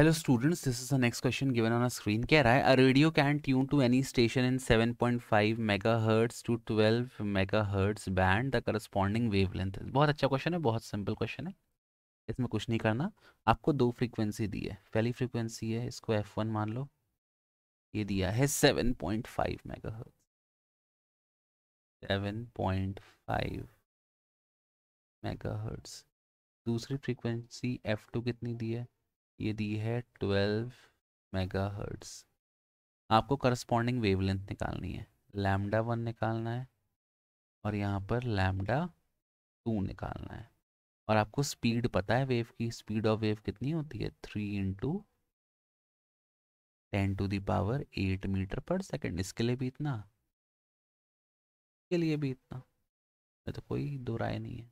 hello students this is the next question given on a screen कह रहा है a radio can tune to any station in 7.5 point five megahertz to twelve mega band the corresponding wavelength बहुत अच्छा question है बहुत simple question है इसमें कुछ नहीं करना आपको दो फ्रीक्वेंसी दी है पहली फ्रीक्वेंसी है इसको एफ वन मान लो ये दिया है seven point five megahertz seven point five megahertz दूसरी फ्रीक्वेंसी एफ टू कितनी दी है ये दी है ट्वेल्व मेगा हर्ट्स आपको करस्पॉन्डिंग वेवलेंथ निकालनी है लैमडा वन निकालना है और यहाँ पर लैमडा टू निकालना है और आपको स्पीड पता है वेव की स्पीड ऑफ वेव कितनी होती है three into ten to the power eight metre per second इसके लिए भी इतना इसके लिए भी इतना तो कोई दो राय नहीं है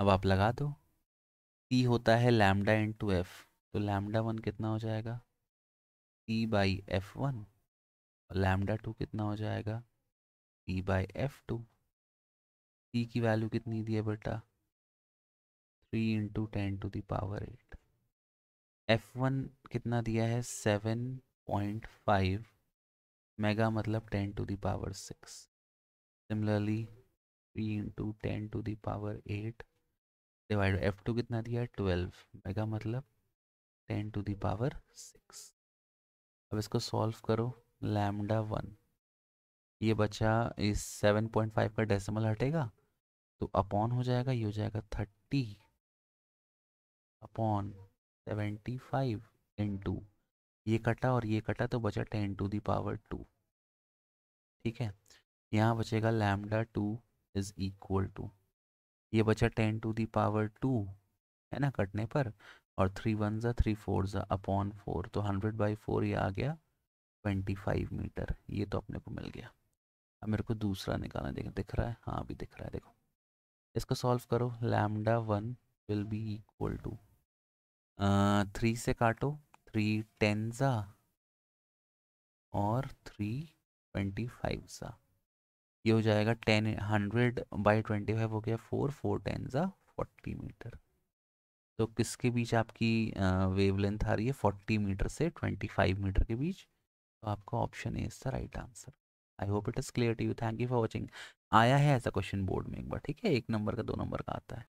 अब आप लगा दो पी होता है लैमडा इंटू एफ तो लैमडा वन कितना हो जाएगा पी बाई एफ वन और लैमडा टू कितना हो जाएगा P by F two P की वैल्यू कितनी दी है बेटा three into ten to the power eight F one कितना दिया है सेवन पॉइंट फाइव मेगा मतलब ten to the power six similarly three into ten to the power eight divide F two कितना दिया है ट्वेल्व मेगा मतलब टेन टू दावर सिक्स अब इसको सॉल्व करो लैमडा वन ये बचा इस सेवन पॉइंट फाइव का डेसिमल हटेगा तो अपॉन हो जाएगा ये हो जाएगा thirty upon seventy five into ये कटा और ये कटा तो बचा टेन टू दावर टू ठीक है यहाँ बचेगा lambda two is equal to ये बचा ten to the power two है ना कटने पर और थ्री वन ज़ा थ्री फोर ज़ा अपॉन फोर तो हंड्रेड बाई फोर ये आ गया ट्वेंटी फाइव मीटर ये तो अपने को मिल गया अब मेरे को दूसरा निकालना देख दिख रहा है हाँ अभी दिख रहा है देखो इसको सॉल्व करो lambda one will be equal to three से काटो थ्री टेन ज़ा और थ्री ट्वेंटी फाइव ज़ा ये हो जाएगा ten hundred by twenty five हो गया फोर फोर टेन ज़ा फोर्टी मीटर तो किसके बीच आपकी वेव लेंथ आ रही है फोर्टी मीटर से ट्वेंटी फाइव मीटर के बीच तो आपका ऑप्शन ए इसका right answer I hope it is clear to you thank you for watching आया है ऐसा क्वेश्चन बोर्ड में एक बार ठीक है एक नंबर का दो नंबर का आता है